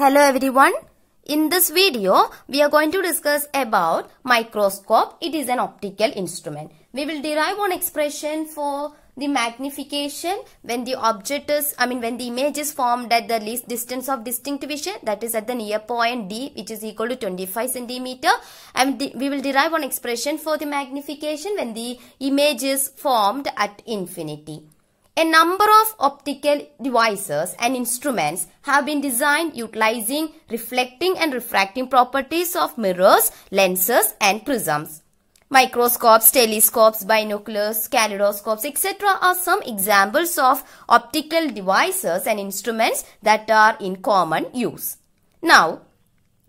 Hello everyone. In this video, we are going to discuss about microscope. It is an optical instrument. We will derive one expression for the magnification when the object is, I mean when the image is formed at the least distance of distinct vision that is at the near point D which is equal to 25 centimeter and we will derive one expression for the magnification when the image is formed at infinity. A number of optical devices and instruments have been designed utilizing reflecting and refracting properties of mirrors, lenses and prisms. Microscopes, telescopes, binoculars, kaleidoscopes, etc. are some examples of optical devices and instruments that are in common use. Now,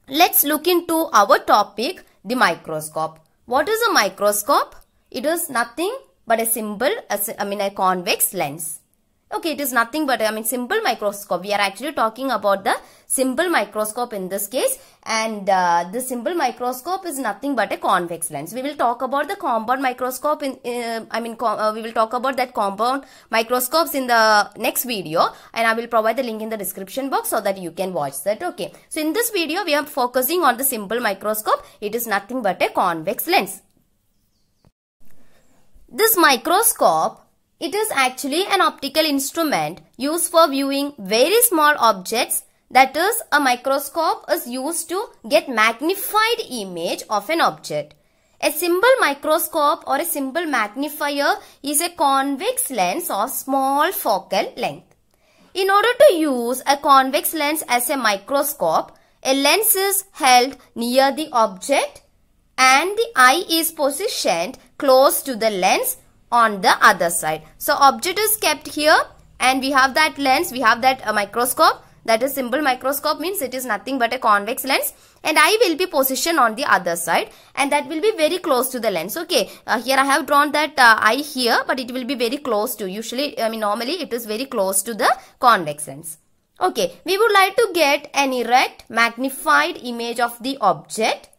let's look into our topic, the microscope. What is a microscope? It is nothing but a simple, I mean a convex lens. Okay, it is nothing but, I mean, simple microscope. We are actually talking about the simple microscope in this case. And uh, the simple microscope is nothing but a convex lens. We will talk about the compound microscope in, uh, I mean, uh, we will talk about that compound microscopes in the next video. And I will provide the link in the description box so that you can watch that. Okay. So, in this video, we are focusing on the simple microscope. It is nothing but a convex lens. This microscope, it is actually an optical instrument used for viewing very small objects that is a microscope is used to get magnified image of an object. A simple microscope or a simple magnifier is a convex lens of small focal length. In order to use a convex lens as a microscope, a lens is held near the object and the eye is positioned close to the lens on the other side. So object is kept here and we have that lens, we have that uh, microscope. That is simple microscope means it is nothing but a convex lens and eye will be positioned on the other side and that will be very close to the lens. Okay, uh, here I have drawn that uh, eye here but it will be very close to, usually, I mean normally it is very close to the convex lens. Okay, we would like to get an erect magnified image of the object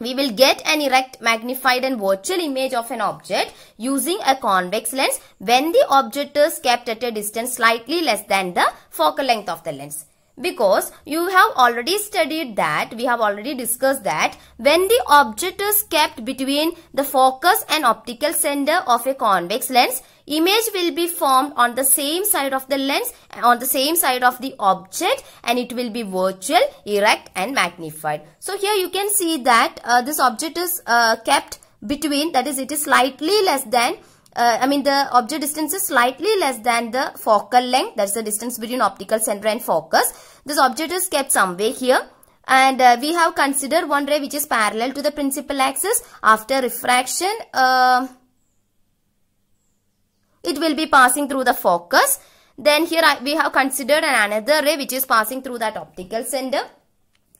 we will get an erect, magnified and virtual image of an object using a convex lens when the object is kept at a distance slightly less than the focal length of the lens. Because you have already studied that, we have already discussed that when the object is kept between the focus and optical center of a convex lens, Image will be formed on the same side of the lens, on the same side of the object and it will be virtual, erect and magnified. So here you can see that uh, this object is uh, kept between, that is it is slightly less than uh, I mean the object distance is slightly less than the focal length that's the distance between optical center and focus this object is kept somewhere here and uh, we have considered one ray which is parallel to the principal axis after refraction uh, it will be passing through the focus. Then here I, we have considered another ray which is passing through that optical center.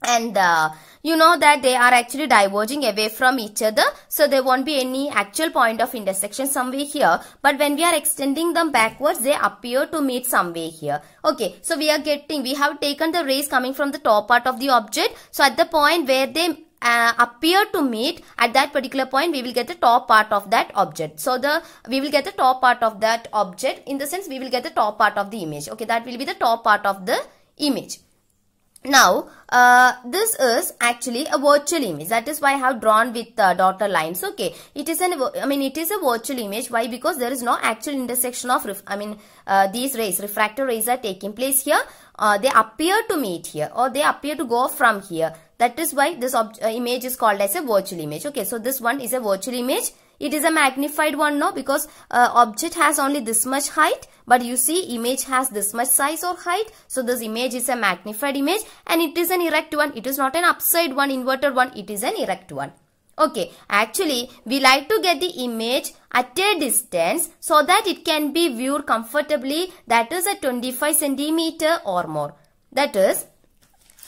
And uh, you know that they are actually diverging away from each other. So there won't be any actual point of intersection somewhere here. But when we are extending them backwards, they appear to meet somewhere here. Okay, so we are getting, we have taken the rays coming from the top part of the object. So at the point where they uh, appear to meet at that particular point we will get the top part of that object so the we will get the top part of that object in the sense we will get the top part of the image okay that will be the top part of the image now uh, this is actually a virtual image that is why I have drawn with uh, daughter lines okay it is an I mean it is a virtual image why because there is no actual intersection of I mean uh, these rays Refractor rays are taking place here uh, they appear to meet here or they appear to go from here that is why this uh, image is called as a virtual image. Okay, so this one is a virtual image. It is a magnified one now because uh, object has only this much height but you see image has this much size or height. So this image is a magnified image and it is an erect one. It is not an upside one, inverted one. It is an erect one. Okay, actually we like to get the image at a distance so that it can be viewed comfortably that is a 25 centimeter or more. That is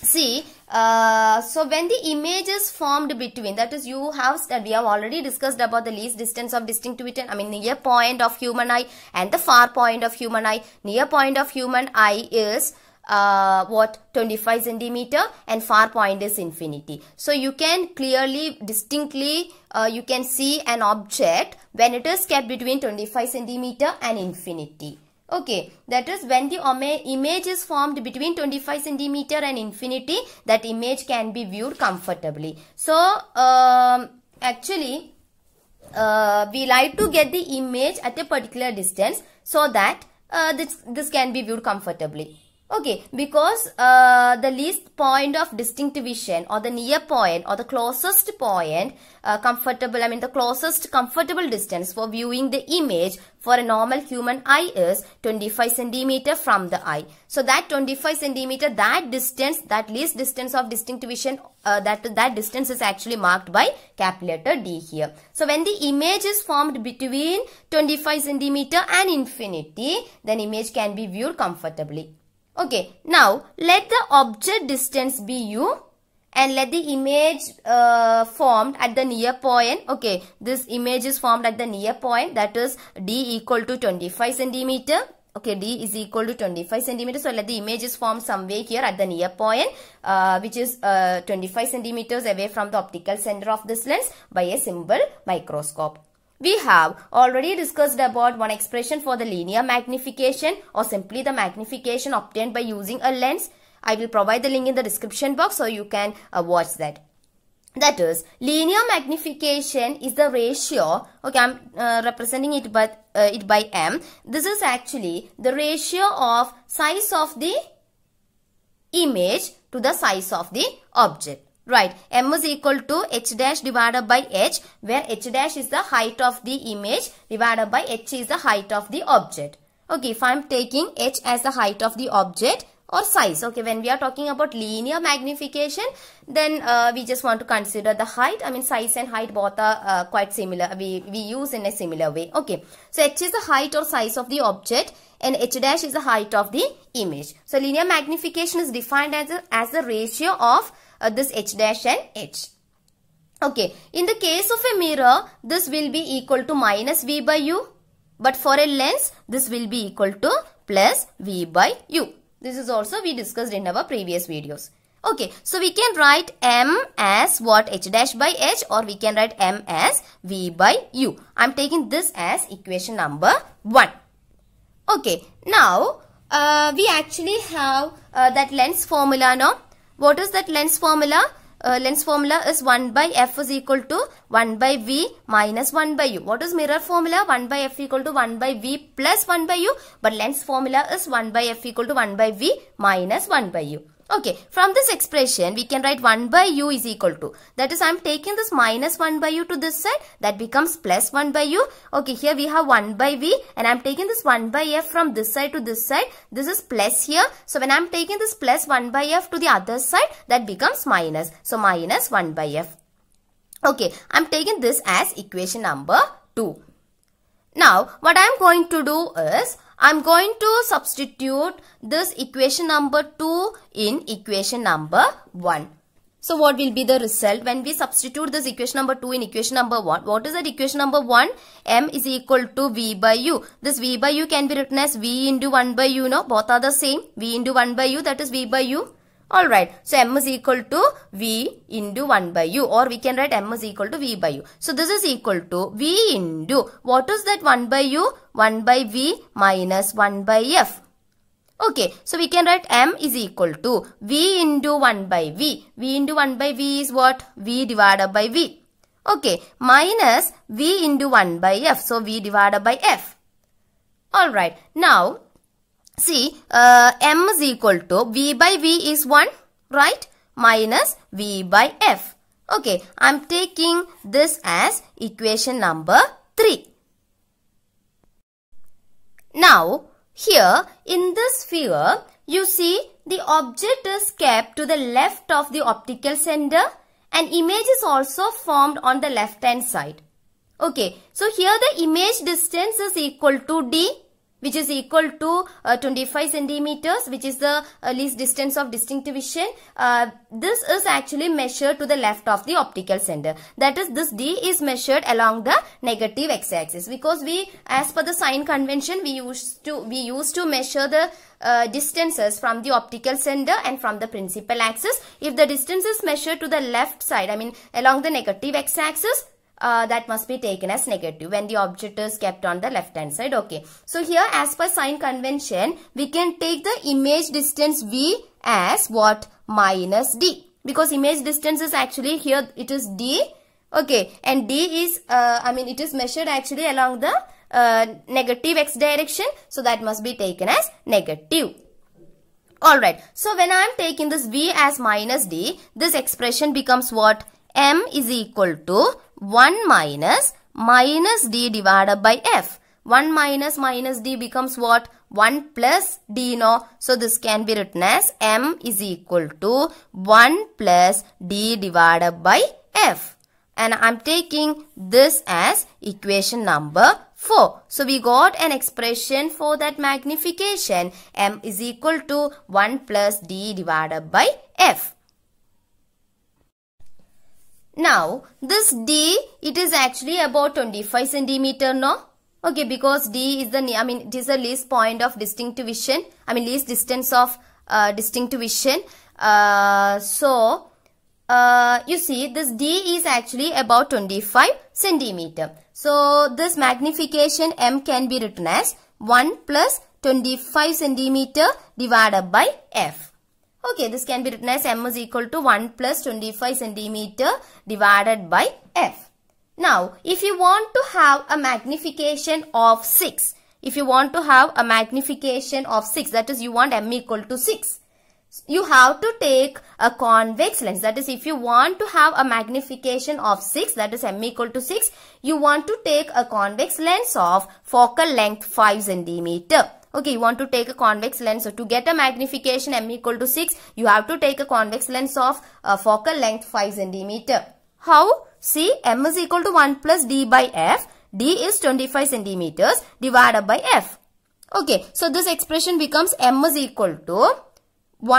see uh, so when the image is formed between that is you have we have already discussed about the least distance of distinctivity i mean near point of human eye and the far point of human eye near point of human eye is uh, what 25 centimeter and far point is infinity. So you can clearly, distinctly, uh, you can see an object when it is kept between 25 centimeter and infinity. Okay, that is when the image is formed between 25 centimeter and infinity, that image can be viewed comfortably. So, um, actually, uh, we like to get the image at a particular distance so that uh, this, this can be viewed comfortably. Okay, because uh, the least point of distinct vision or the near point or the closest point, uh, comfortable, I mean the closest comfortable distance for viewing the image for a normal human eye is 25 centimeter from the eye. So that 25 centimeter, that distance, that least distance of distinct vision, uh, that, that distance is actually marked by capital letter D here. So when the image is formed between 25 centimeter and infinity, then image can be viewed comfortably. Okay, now let the object distance be u and let the image uh, formed at the near point okay this image is formed at the near point that is d equal to 25 centimeter okay d is equal to 25 centimeter so let the image is formed somewhere here at the near point uh, which is uh, 25 centimeters away from the optical center of this lens by a simple microscope we have already discussed about one expression for the linear magnification or simply the magnification obtained by using a lens. I will provide the link in the description box so you can uh, watch that. That is, linear magnification is the ratio, okay, I'm uh, representing it by, uh, it by M. This is actually the ratio of size of the image to the size of the object. Right, M is equal to H dash divided by H where H dash is the height of the image divided by H is the height of the object. Okay, if I am taking H as the height of the object or size. Okay, when we are talking about linear magnification, then uh, we just want to consider the height. I mean, size and height both are uh, quite similar. We, we use in a similar way. Okay, so H is the height or size of the object and h dash is the height of the image. So linear magnification is defined as, a, as the ratio of uh, this h dash and h. Okay, in the case of a mirror, this will be equal to minus v by u. But for a lens, this will be equal to plus v by u. This is also we discussed in our previous videos. Okay, so we can write m as what h dash by h or we can write m as v by u. I am taking this as equation number 1. Okay, now uh, we actually have uh, that lens formula now. What is that lens formula? Uh, lens formula is 1 by f is equal to 1 by v minus 1 by u. What is mirror formula? 1 by f equal to 1 by v plus 1 by u. But lens formula is 1 by f equal to 1 by v minus 1 by u. Okay, from this expression, we can write 1 by u is equal to. That is, I am taking this minus 1 by u to this side. That becomes plus 1 by u. Okay, here we have 1 by v. And I am taking this 1 by f from this side to this side. This is plus here. So, when I am taking this plus 1 by f to the other side, that becomes minus. So, minus 1 by f. Okay, I am taking this as equation number 2. Now, what I am going to do is, I'm going to substitute this equation number 2 in equation number 1. So what will be the result when we substitute this equation number 2 in equation number 1? What is that equation number 1? M is equal to V by U. This V by U can be written as V into 1 by U. No, both are the same. V into 1 by U that is V by U. Alright, so m is equal to v into 1 by u or we can write m is equal to v by u. So this is equal to v into, what is that 1 by u? 1 by v minus 1 by f. Okay, so we can write m is equal to v into 1 by v. v into 1 by v is what? v divided by v. Okay, minus v into 1 by f. So v divided by f. Alright, now See, uh, M is equal to V by V is 1, right? Minus V by F. Okay, I'm taking this as equation number 3. Now, here in this figure, you see the object is kept to the left of the optical center and image is also formed on the left hand side. Okay, so here the image distance is equal to D which is equal to uh, 25 centimeters which is the uh, least distance of distinct Uh, this is actually measured to the left of the optical center. That is this D is measured along the negative x-axis because we as per the sign convention we used to we used to measure the uh, distances from the optical center and from the principal axis. If the distance is measured to the left side, I mean along the negative x-axis, uh, that must be taken as negative when the object is kept on the left hand side. Okay. So here as per sign convention, we can take the image distance V as what? Minus D. Because image distance is actually here it is D. Okay. And D is, uh, I mean it is measured actually along the uh, negative x direction. So that must be taken as negative. Alright, so when I am taking this v as minus d, this expression becomes what? m is equal to 1 minus minus d divided by f. 1 minus minus d becomes what? 1 plus d no. So this can be written as m is equal to 1 plus d divided by f. And I'm taking this as equation number 4. So we got an expression for that magnification. m is equal to 1 plus d divided by f. Now, this D, it is actually about 25 centimeter, no? Okay, because D is the, I mean, it is the least point of distinct vision I mean, least distance of uh, vision Uh, so, uh, you see, this D is actually about 25 centimeter. So, this magnification M can be written as 1 plus 25 centimeter divided by F. Okay, this can be written as m is equal to 1 plus 25 centimeter divided by f. Now, if you want to have a magnification of 6, if you want to have a magnification of 6, that is you want m equal to 6, you have to take a convex lens. That is if you want to have a magnification of 6, that is m equal to 6, you want to take a convex lens of focal length 5 centimeter okay you want to take a convex lens so to get a magnification m equal to 6 you have to take a convex lens of a uh, focal length 5 centimeter how see m is equal to 1 plus d by f d is 25 centimeters divided by f okay so this expression becomes m is equal to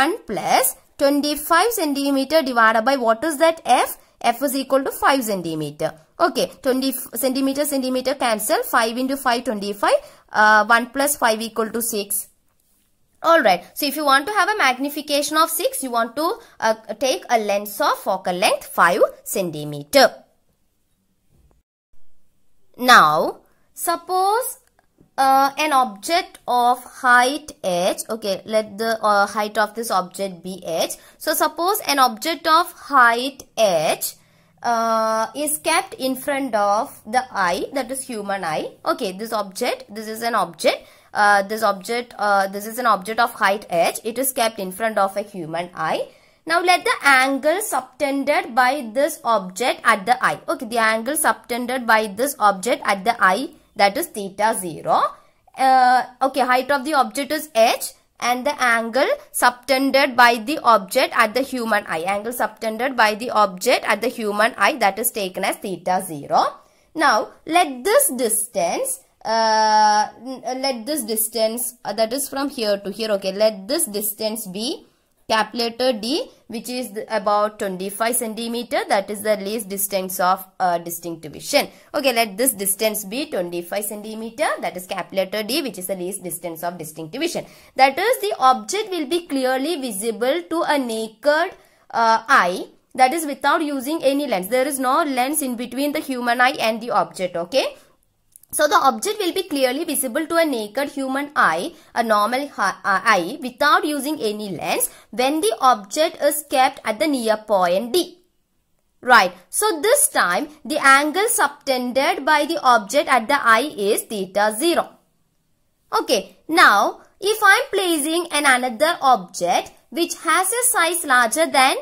1 plus 25 centimeter divided by what is that f F is equal to 5 centimeter. Okay, 20 centimeter, centimeter cancel. 5 into 5, 25. Uh, 1 plus 5 equal to 6. Alright, so if you want to have a magnification of 6, you want to uh, take a lens of focal length 5 centimeter. Now, suppose uh, an object of height h okay let the uh, height of this object be h so suppose an object of height h uh, is kept in front of the eye that is human eye okay this object this is an object uh, this object uh, this is an object of height h it is kept in front of a human eye now let the angle subtended by this object at the eye okay the angle subtended by this object at the eye that is theta 0. Uh, okay, height of the object is h and the angle subtended by the object at the human eye. Angle subtended by the object at the human eye that is taken as theta 0. Now, let this distance uh, uh let this distance uh, that is from here to here okay let this distance be Capulator D which is about 25 centimeter that is the least distance of uh, distinct division. Okay let this distance be 25 centimeter that is capulator D which is the least distance of distinct division. That is the object will be clearly visible to a naked uh, eye that is without using any lens. There is no lens in between the human eye and the object okay. So the object will be clearly visible to a naked human eye, a normal uh, eye, without using any lens when the object is kept at the near point D. Right. So this time the angle subtended by the object at the eye is theta 0. Okay. Now if I am placing an another object which has a size larger than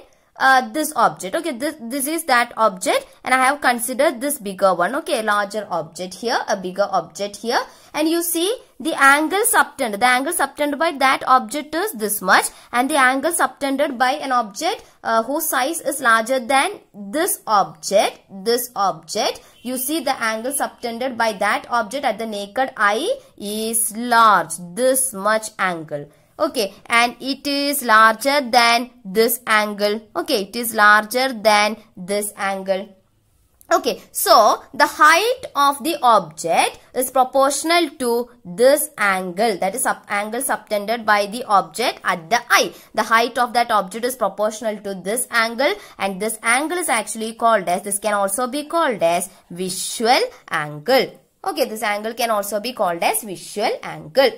uh, this object okay this this is that object and i have considered this bigger one okay larger object here a bigger object here and you see the angle subtended the angle subtended by that object is this much and the angle subtended by an object uh, whose size is larger than this object this object you see the angle subtended by that object at the naked eye is large this much angle okay and it is larger than this angle okay it is larger than this angle okay so the height of the object is proportional to this angle that is sub angle subtended by the object at the eye the height of that object is proportional to this angle and this angle is actually called as this can also be called as visual angle okay this angle can also be called as visual angle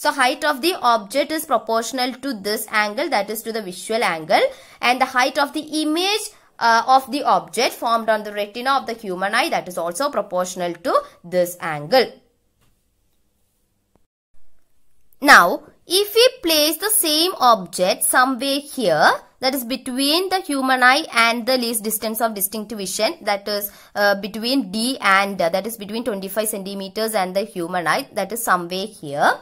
so height of the object is proportional to this angle that is to the visual angle and the height of the image uh, of the object formed on the retina of the human eye that is also proportional to this angle. Now, if we place the same object somewhere here, that is between the human eye and the least distance of distinct vision, that is uh, between D and, uh, that is between 25 centimeters and the human eye, that is somewhere here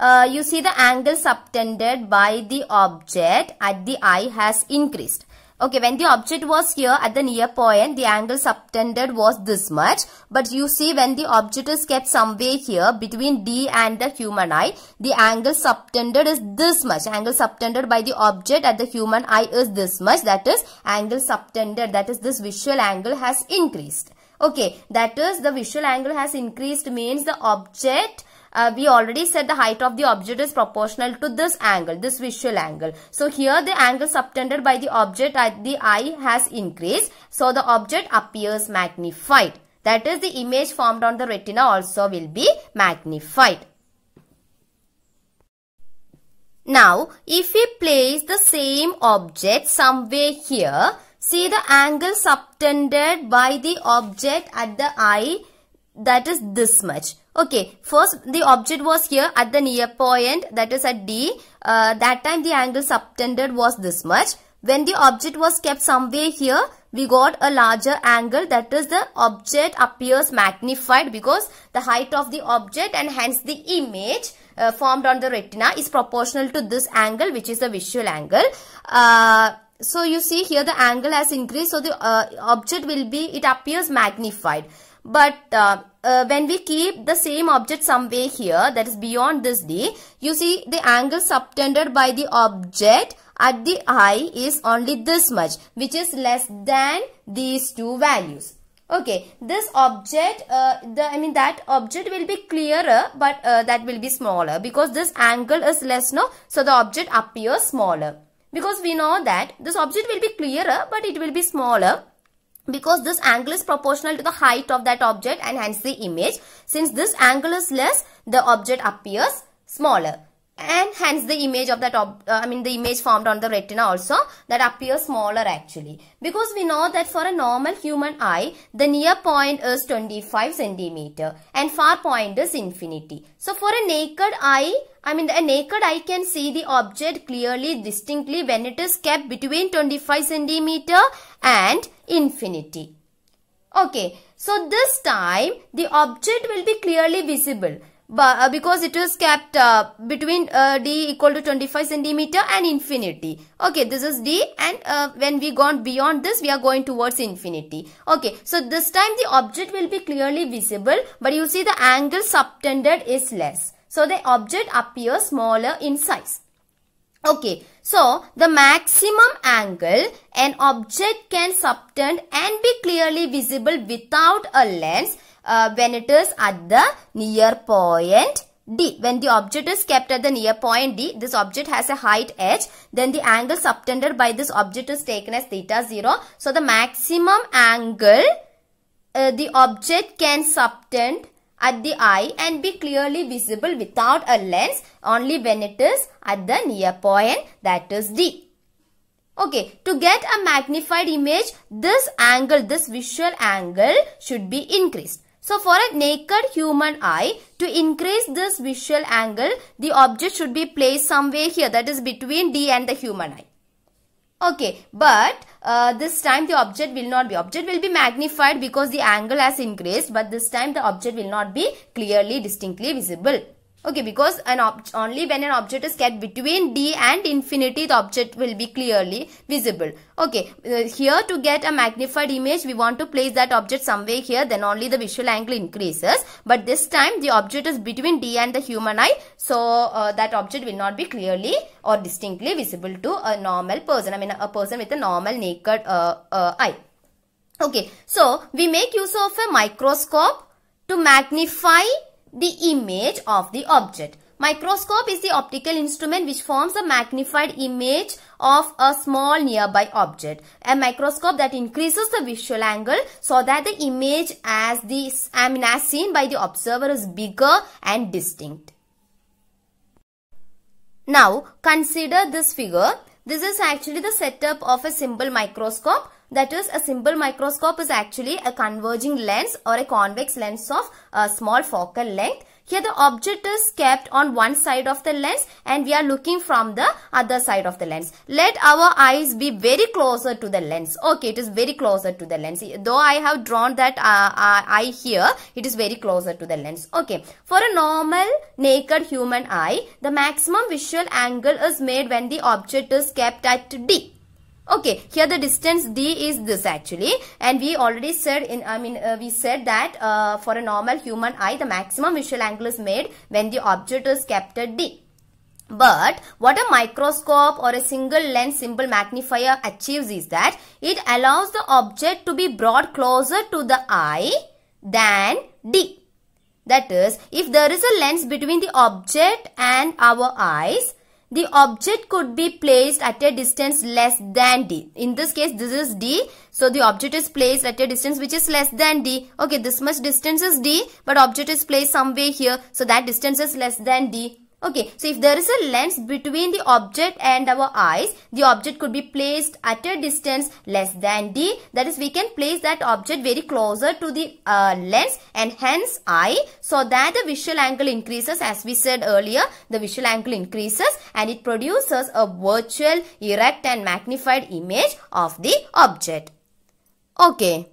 uh, you see the angle subtended by the object at the eye has increased. Okay, when the object was here at the near point, the angle subtended was this much. But you see when the object is kept somewhere here between D and the human eye, the angle subtended is this much. Angle subtended by the object at the human eye is this much. That is angle subtended. That is this visual angle has increased. Okay, that is the visual angle has increased means the object uh, we already said the height of the object is proportional to this angle, this visual angle. So here the angle subtended by the object at the eye has increased. So the object appears magnified. That is the image formed on the retina also will be magnified. Now, if we place the same object somewhere here, see the angle subtended by the object at the eye that is this much. Okay, first the object was here at the near point that is at D. Uh, that time the angle subtended was this much. When the object was kept somewhere here, we got a larger angle that is the object appears magnified because the height of the object and hence the image uh, formed on the retina is proportional to this angle which is the visual angle. Uh, so you see here the angle has increased so the uh, object will be it appears magnified but uh, uh, when we keep the same object somewhere here, that is beyond this D, you see the angle subtended by the object at the I is only this much, which is less than these two values. Okay, this object, uh, the I mean that object will be clearer, but uh, that will be smaller because this angle is less, no? So the object appears smaller because we know that this object will be clearer, but it will be smaller because this angle is proportional to the height of that object and hence the image. Since this angle is less, the object appears smaller and hence the image of that uh, i mean the image formed on the retina also that appears smaller actually because we know that for a normal human eye the near point is 25 centimeter and far point is infinity so for a naked eye i mean a naked eye can see the object clearly distinctly when it is kept between 25 centimeter and infinity okay so this time the object will be clearly visible but, uh, because it is kept uh, between uh, d equal to 25 centimeter and infinity okay this is d and uh, when we gone beyond this we are going towards infinity okay so this time the object will be clearly visible but you see the angle subtended is less so the object appears smaller in size okay so the maximum angle an object can subtend and be clearly visible without a lens uh, when it is at the near point D. When the object is kept at the near point D, this object has a height h, then the angle subtended by this object is taken as theta 0. So the maximum angle uh, the object can subtend at the eye and be clearly visible without a lens only when it is at the near point that is D. Okay, to get a magnified image, this angle, this visual angle should be increased. So for a naked human eye, to increase this visual angle, the object should be placed somewhere here, that is between D and the human eye. Okay, but uh, this time the object will not be, object will be magnified because the angle has increased, but this time the object will not be clearly, distinctly visible. Okay, because an only when an object is kept between D and infinity, the object will be clearly visible. Okay, uh, here to get a magnified image, we want to place that object somewhere here, then only the visual angle increases. But this time, the object is between D and the human eye, so uh, that object will not be clearly or distinctly visible to a normal person. I mean, a person with a normal naked uh, uh eye. Okay, so we make use of a microscope to magnify the image of the object. Microscope is the optical instrument which forms a magnified image of a small nearby object. A microscope that increases the visual angle so that the image as, the, I mean, as seen by the observer is bigger and distinct. Now consider this figure. This is actually the setup of a simple microscope. That is, a simple microscope is actually a converging lens or a convex lens of a small focal length. Here the object is kept on one side of the lens and we are looking from the other side of the lens. Let our eyes be very closer to the lens. Okay, it is very closer to the lens. Though I have drawn that uh, uh eye here, it is very closer to the lens. Okay, for a normal naked human eye, the maximum visual angle is made when the object is kept at D. Okay, here the distance d is this actually and we already said in I mean uh, we said that uh, for a normal human eye the maximum visual angle is made when the object is kept at D. But what a microscope or a single lens simple magnifier achieves is that it allows the object to be brought closer to the eye than D. That is, if there is a lens between the object and our eyes, the object could be placed at a distance less than d. In this case, this is d. So, the object is placed at a distance which is less than d. Okay, this much distance is d, but object is placed somewhere here. So, that distance is less than d. Okay, so if there is a lens between the object and our eyes, the object could be placed at a distance less than d. That is, we can place that object very closer to the uh, lens and hence eye so that the visual angle increases. As we said earlier, the visual angle increases and it produces a virtual, erect and magnified image of the object. Okay.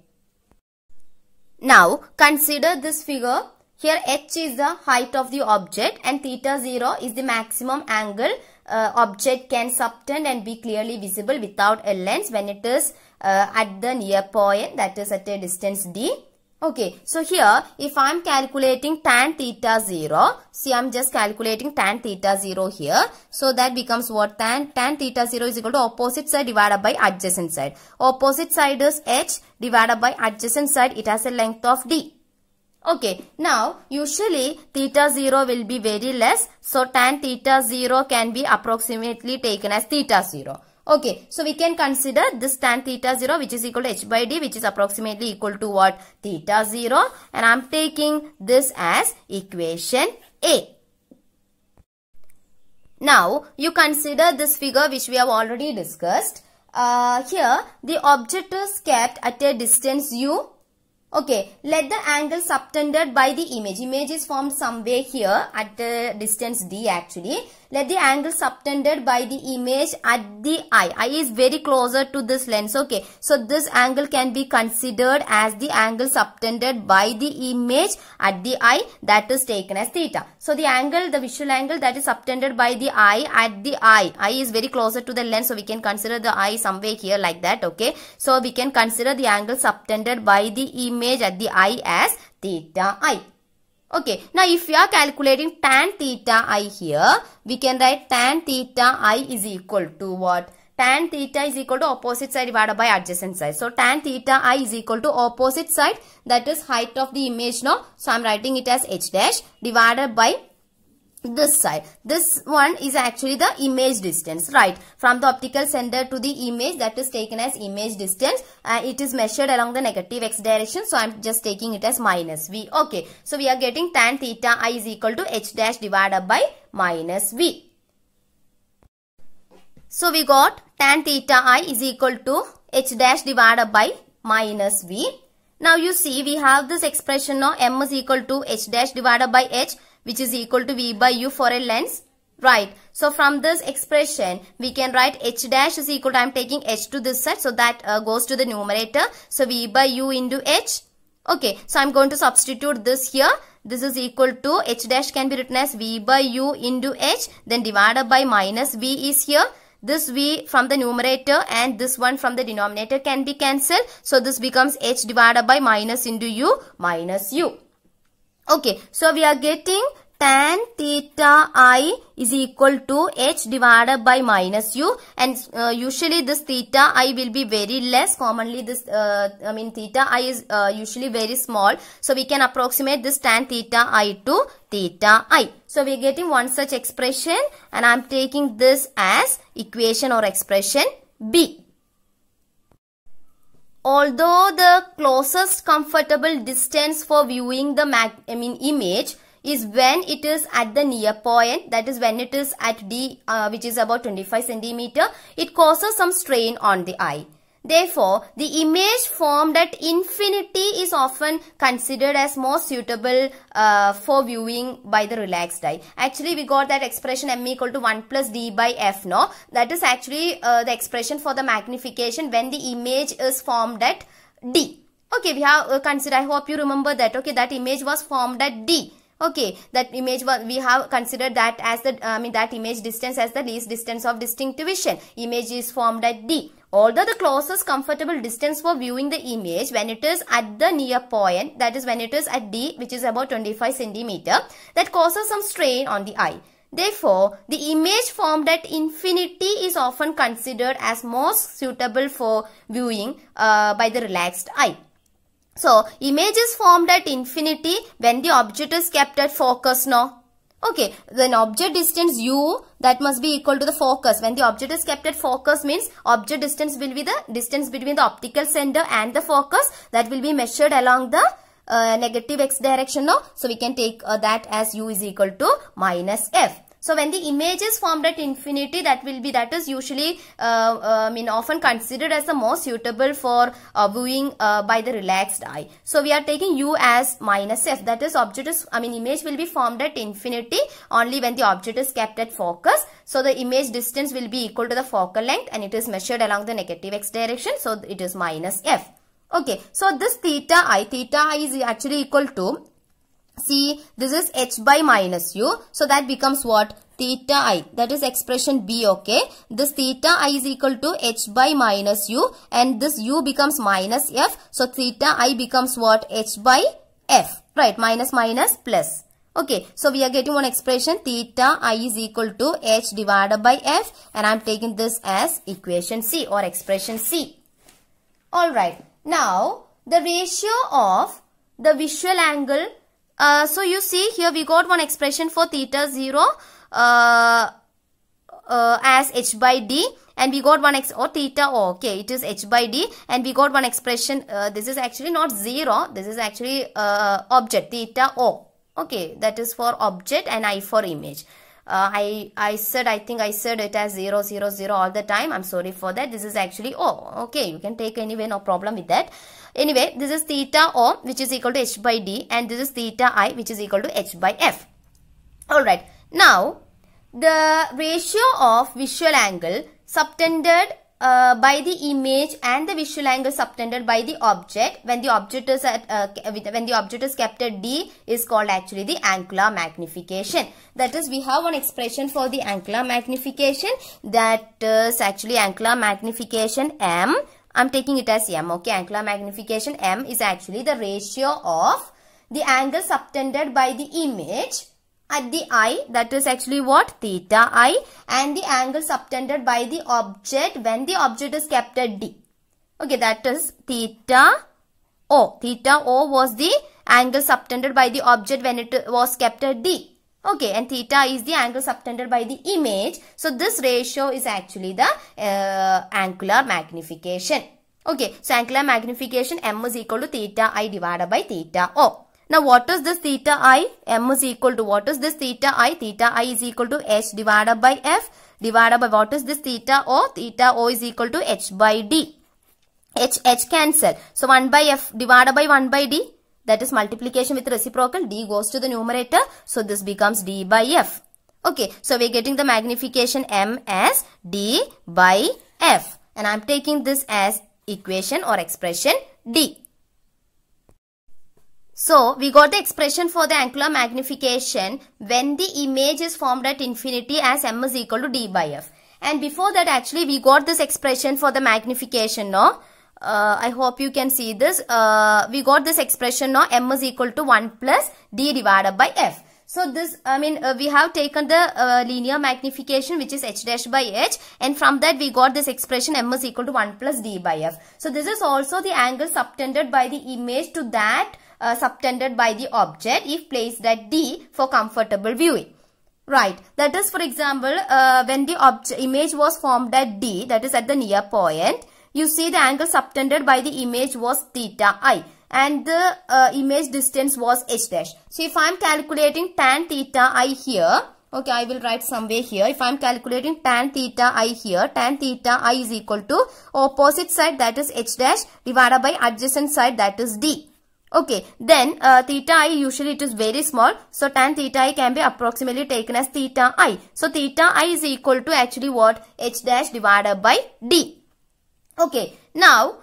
Now, consider this figure here h is the height of the object and theta 0 is the maximum angle uh, object can subtend and be clearly visible without a lens when it is uh, at the near point that is at a distance d. Okay, so here if I am calculating tan theta 0, see I am just calculating tan theta 0 here. So that becomes what tan, tan theta 0 is equal to opposite side divided by adjacent side. Opposite side is h divided by adjacent side it has a length of d. Okay, now usually theta 0 will be very less. So tan theta 0 can be approximately taken as theta 0. Okay, so we can consider this tan theta 0 which is equal to h by d which is approximately equal to what? Theta 0 and I am taking this as equation A. Now, you consider this figure which we have already discussed. Uh, here, the object is kept at a distance u Okay, let the angle subtended by the image. Image is formed somewhere here at the distance d actually. Let the angle subtended by the image at the eye. Eye is very closer to this lens. Okay. So this angle can be considered as the angle subtended by the image at the eye that is taken as theta. So the angle, the visual angle that is subtended by the eye at the eye. Eye is very closer to the lens. So we can consider the eye somewhere here like that. Okay. So we can consider the angle subtended by the image at the eye as theta i. Okay, now if we are calculating tan theta i here, we can write tan theta i is equal to what? Tan theta is equal to opposite side divided by adjacent side. So tan theta i is equal to opposite side that is height of the image now. So I am writing it as h dash divided by this side. This one is actually the image distance, right? From the optical center to the image that is taken as image distance. Uh, it is measured along the negative x direction. So, I am just taking it as minus v. Okay. So, we are getting tan theta i is equal to h dash divided by minus v. So, we got tan theta i is equal to h dash divided by minus v. Now, you see we have this expression now m is equal to h dash divided by h which is equal to V by U for a lens. Right. So from this expression, we can write H dash is equal to, I'm taking H to this side. So that uh, goes to the numerator. So V by U into H. Okay. So I'm going to substitute this here. This is equal to H dash can be written as V by U into H. Then divided by minus V is here. This V from the numerator and this one from the denominator can be cancelled. So this becomes H divided by minus into U minus U. Okay, so we are getting tan theta i is equal to h divided by minus u and uh, usually this theta i will be very less commonly this uh, I mean theta i is uh, usually very small so we can approximate this tan theta i to theta i so we are getting one such expression and I am taking this as equation or expression b Although the closest comfortable distance for viewing the I mean image is when it is at the near point that is when it is at D uh, which is about 25 centimeter it causes some strain on the eye. Therefore, the image formed at infinity is often considered as more suitable uh, for viewing by the relaxed eye. Actually, we got that expression m equal to 1 plus d by f, no? That is actually uh, the expression for the magnification when the image is formed at d. Okay, we have uh, considered, I hope you remember that. Okay, that image was formed at d okay that image we have considered that as the i mean that image distance as the least distance of distinct vision image is formed at d Although the closest comfortable distance for viewing the image when it is at the near point, that is when it is at D, which is about 25 centimeter, that causes some strain on the eye. Therefore, the image formed at infinity is often considered as most suitable for viewing uh, by the relaxed eye. So, image is formed at infinity when the object is kept at focus, no? Okay, when object distance u that must be equal to the focus. When the object is kept at focus means object distance will be the distance between the optical center and the focus that will be measured along the uh, negative x direction now. So we can take uh, that as u is equal to minus f. So when the image is formed at infinity, that will be that is usually uh, uh, I mean often considered as the most suitable for uh, viewing uh, by the relaxed eye. So we are taking u as minus f. That is object is I mean image will be formed at infinity only when the object is kept at focus. So the image distance will be equal to the focal length and it is measured along the negative x direction. So it is minus f. Okay, so this theta i, theta i is actually equal to See, this is h by minus u. So, that becomes what? Theta i. That is expression b, okay? This theta i is equal to h by minus u. And this u becomes minus f. So, theta i becomes what? h by f. Right, minus minus plus. Okay, so we are getting one expression theta i is equal to h divided by f and I am taking this as equation c or expression c. Alright, now the ratio of the visual angle uh, so you see here we got one expression for theta 0 uh, uh, as h by d and we got one x or theta oh, okay it is h by d and we got one expression uh, this is actually not 0 this is actually uh, object theta o oh, okay that is for object and i for image I, I said, I think I said it as 0, 0, 0 all the time. I'm sorry for that. This is actually, o oh, okay. You can take anyway, no problem with that. Anyway, this is theta O which is equal to h by d and this is theta i which is equal to h by f. Alright, now the ratio of visual angle subtended uh, by the image and the visual angle subtended by the object when the object is at uh, when the object is kept at d is called actually the angular magnification that is we have one expression for the angular magnification that is actually angular magnification m I'm taking it as m. Okay, angular magnification m is actually the ratio of the angle subtended by the image at the eye that is actually what theta i and the angle subtended by the object when the object is kept at d. Okay, that is theta o. Theta o was the angle subtended by the object when it was kept at d. Okay, and theta is the angle subtended by the image. So, this ratio is actually the uh, angular magnification. Okay, so angular magnification m is equal to theta i divided by theta o. Now, what is this theta i? m is equal to what is this theta i? Theta i is equal to h divided by f divided by what is this theta o? Theta o is equal to h by d. h, h cancel. So, 1 by f divided by 1 by d that is multiplication with reciprocal. D goes to the numerator. So this becomes D by F. Okay, so we're getting the magnification M as D by F. And I'm taking this as equation or expression D. So, we got the expression for the angular magnification when the image is formed at infinity as m is equal to d by f. And before that actually we got this expression for the magnification, no? Uh, I hope you can see this. Uh, we got this expression now. M is equal to 1 plus D divided by F. So this, I mean, uh, we have taken the uh, linear magnification which is H dash by H and from that we got this expression M is equal to 1 plus D by F. So this is also the angle subtended by the image to that uh, subtended by the object if placed at D for comfortable viewing. Right. That is for example, uh, when the image was formed at D, that is at the near point, you see the angle subtended by the image was theta i and the uh, image distance was h dash. So if I am calculating tan theta i here, okay, I will write somewhere here. If I am calculating tan theta i here, tan theta i is equal to opposite side that is h dash divided by adjacent side that is d. Okay, then uh, theta i usually it is very small. So tan theta i can be approximately taken as theta i. So theta i is equal to actually what? h dash divided by d. Okay, now,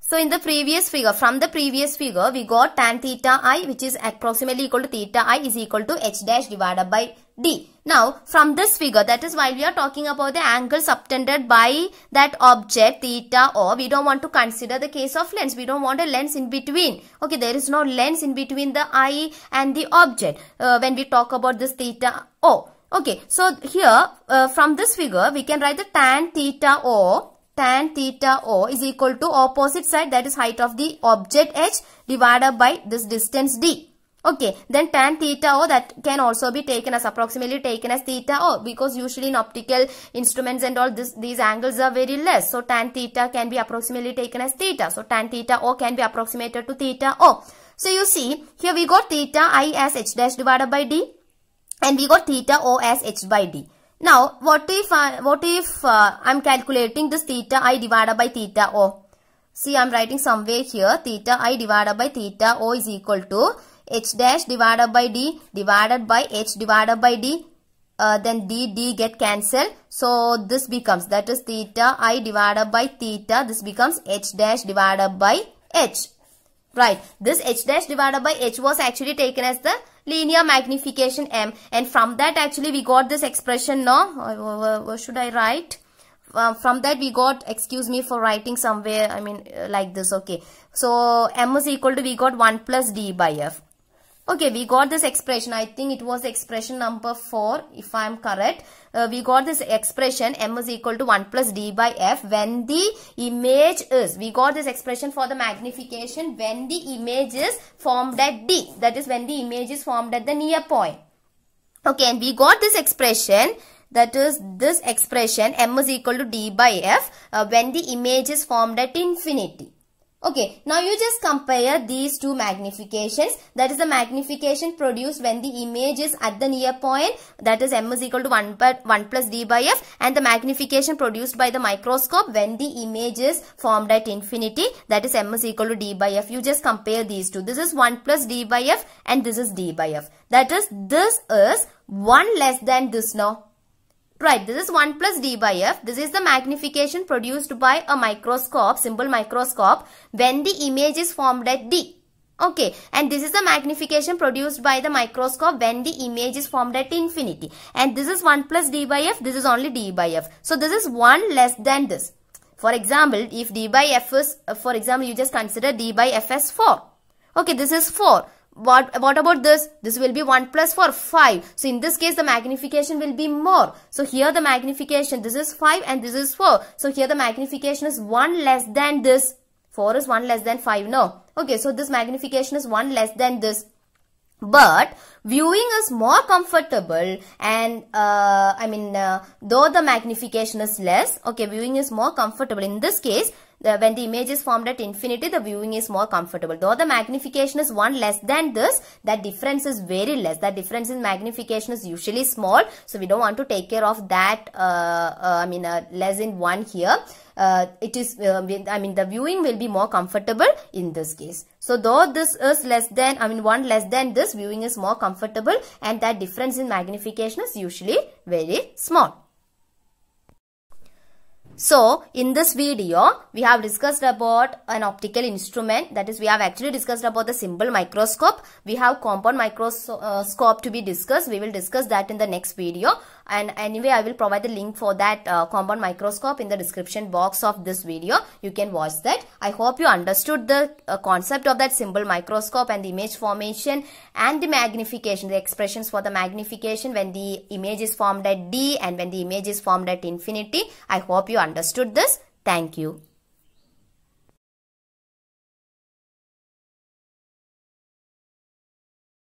so in the previous figure, from the previous figure, we got tan theta i which is approximately equal to theta i is equal to h dash divided by d. Now, from this figure, that is while we are talking about the angle subtended by that object theta or we don't want to consider the case of lens. We don't want a lens in between. Okay, there is no lens in between the eye and the object uh, when we talk about this theta o. Okay, so here uh, from this figure we can write the tan theta O tan theta O is equal to opposite side that is height of the object H divided by this distance D. Okay, then tan theta O that can also be taken as approximately taken as theta O because usually in optical instruments and all this, these angles are very less. So tan theta can be approximately taken as theta. So tan theta O can be approximated to theta O. So you see here we got theta I as H dash divided by D and we got theta O as h by d. Now, what if I, what if uh, I'm calculating this theta i divided by theta O? See, I'm writing somewhere here theta i divided by theta O is equal to h dash divided by d divided by h divided by d. Uh, then d d get cancelled. So this becomes that is theta i divided by theta. This becomes h dash divided by h. Right. This h dash divided by h was actually taken as the linear magnification m and from that actually we got this expression no uh, what should I write uh, from that we got excuse me for writing somewhere I mean uh, like this okay so m is equal to we got 1 plus d by f Okay, we got this expression. I think it was expression number 4, if I am correct. Uh, we got this expression m is equal to 1 plus d by f when the image is. We got this expression for the magnification when the image is formed at D. That is when the image is formed at the near point. Okay, and we got this expression that is this expression m is equal to d by f uh, when the image is formed at infinity. Okay, now you just compare these two magnifications. That is the magnification produced when the image is at the near point. That is m is equal to 1, by, 1 plus d by f. And the magnification produced by the microscope when the image is formed at infinity. That is m is equal to d by f. You just compare these two. This is 1 plus d by f and this is d by f. That is, this is 1 less than this now. Right, this is 1 plus d by f. This is the magnification produced by a microscope, simple microscope, when the image is formed at d. Okay, and this is the magnification produced by the microscope when the image is formed at infinity. And this is 1 plus d by f, this is only d by f. So this is 1 less than this. For example, if d by f is, for example, you just consider d by f as 4. Okay, this is 4 what what about this this will be 1 plus 4 5 so in this case the magnification will be more so here the magnification this is 5 and this is 4 so here the magnification is 1 less than this 4 is 1 less than 5 no okay so this magnification is 1 less than this but viewing is more comfortable and uh, I mean uh, though the magnification is less okay viewing is more comfortable in this case the, when the image is formed at infinity, the viewing is more comfortable. Though the magnification is 1 less than this, that difference is very less. That difference in magnification is usually small. So we don't want to take care of that, uh, uh, I mean, uh, less in 1 here. Uh, it is, uh, I mean, the viewing will be more comfortable in this case. So though this is less than, I mean, 1 less than this, viewing is more comfortable and that difference in magnification is usually very small. So, in this video, we have discussed about an optical instrument. That is, we have actually discussed about the simple microscope. We have compound microscope uh, to be discussed. We will discuss that in the next video and anyway I will provide the link for that uh, compound microscope in the description box of this video you can watch that I hope you understood the uh, concept of that symbol microscope and the image formation and the magnification the expressions for the magnification when the image is formed at D and when the image is formed at infinity I hope you understood this thank you